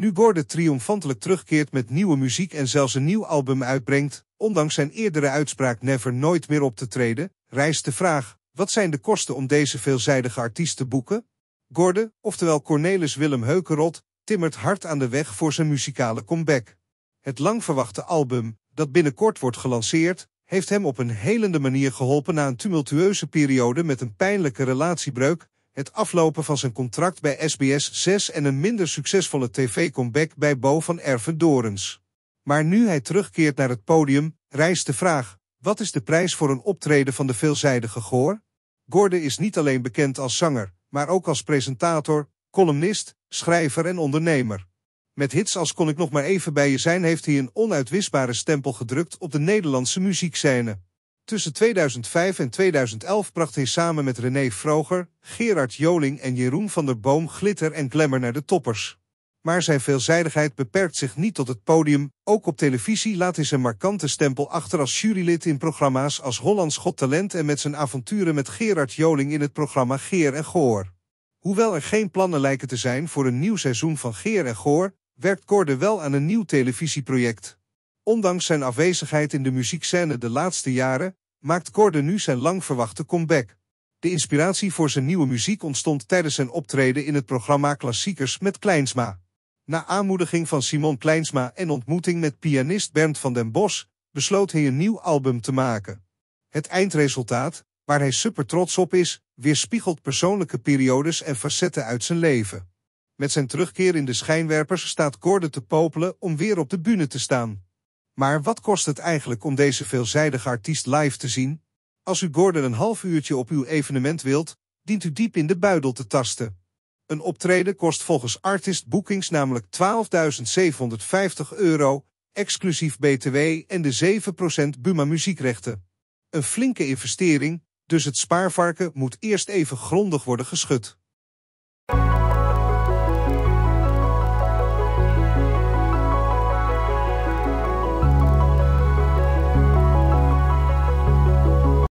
Nu Borde triomfantelijk terugkeert met nieuwe muziek en zelfs een nieuw album uitbrengt, ondanks zijn eerdere uitspraak Never nooit meer op te treden, rijst de vraag, wat zijn de kosten om deze veelzijdige artiest te boeken? Gorde, oftewel Cornelis Willem Heukerot, timmert hard aan de weg voor zijn muzikale comeback. Het lang verwachte album, dat binnenkort wordt gelanceerd, heeft hem op een helende manier geholpen na een tumultueuze periode met een pijnlijke relatiebreuk het aflopen van zijn contract bij SBS 6 en een minder succesvolle tv-comeback bij Bo van Erven Dorens. Maar nu hij terugkeert naar het podium, rijst de vraag: wat is de prijs voor een optreden van de veelzijdige Goor? Gordon is niet alleen bekend als zanger, maar ook als presentator, columnist, schrijver en ondernemer. Met hits als Kon ik nog maar even bij je zijn heeft hij een onuitwisbare stempel gedrukt op de Nederlandse muziekscène. Tussen 2005 en 2011 bracht hij samen met René Vroger, Gerard Joling en Jeroen van der Boom glitter en glamour naar de toppers. Maar zijn veelzijdigheid beperkt zich niet tot het podium. Ook op televisie laat hij zijn markante stempel achter als jurylid in programma's als Hollands God Talent en met zijn avonturen met Gerard Joling in het programma Geer en Goor. Hoewel er geen plannen lijken te zijn voor een nieuw seizoen van Geer en Goor, werkt Corde wel aan een nieuw televisieproject. Ondanks zijn afwezigheid in de muziekscène de laatste jaren, maakt Gordon nu zijn lang verwachte comeback. De inspiratie voor zijn nieuwe muziek ontstond tijdens zijn optreden in het programma Klassiekers met Kleinsma. Na aanmoediging van Simon Kleinsma en ontmoeting met pianist Bernd van den Bos, besloot hij een nieuw album te maken. Het eindresultaat, waar hij super trots op is, weerspiegelt persoonlijke periodes en facetten uit zijn leven. Met zijn terugkeer in de schijnwerpers staat Gordon te popelen om weer op de bühne te staan. Maar wat kost het eigenlijk om deze veelzijdige artiest live te zien? Als u Gordon een half uurtje op uw evenement wilt, dient u diep in de buidel te tasten. Een optreden kost volgens Artist Bookings namelijk 12.750 euro, exclusief BTW en de 7% Buma muziekrechten. Een flinke investering, dus het spaarvarken moet eerst even grondig worden geschud.